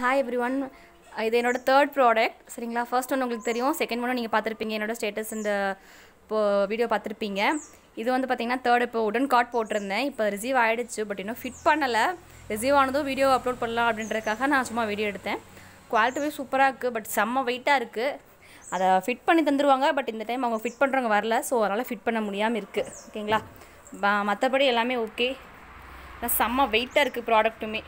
hi every one இது என்னோட third product சரிங்களா ஃபர்ஸ்ட் ஒன்று உங்களுக்கு தெரியும் செகண்ட் ஒன்று நீங்கள் பார்த்துருப்பீங்க என்னோட ஸ்டேட்டஸ் இந்த வீடியோ பார்த்துருப்பீங்க இது வந்து பார்த்திங்கன்னா தேர்ட் இப்போ உடன் கார்ட் போட்டிருந்தேன் இப்போ ரிசீவ் ஆகிடுச்சு பட் இன்னும் ஃபிட் பண்ணலை ரிசீவ் ஆனதும் வீடியோ அப்லோட் பண்ணலாம் அப்படின்றதுக்காக நான் சும்மா வீடியோ எடுத்தேன் குவாலிட்டியே சூப்பராக இருக்குது பட் செம்ம வெயிட்டாக இருக்குது அதை ஃபிட் பண்ணி தந்துடுவாங்க பட் இந்த டைம் அவங்க ஃபிட் பண்ணுறவங்க வரல ஸோ அதனால் ஃபிட் பண்ண முடியாமல் இருக்குது ஓகேங்களா மற்றபடி எல்லாமே ஓகே செம்ம வெயிட்டாக இருக்குது ப்ராடக்ட்டுமே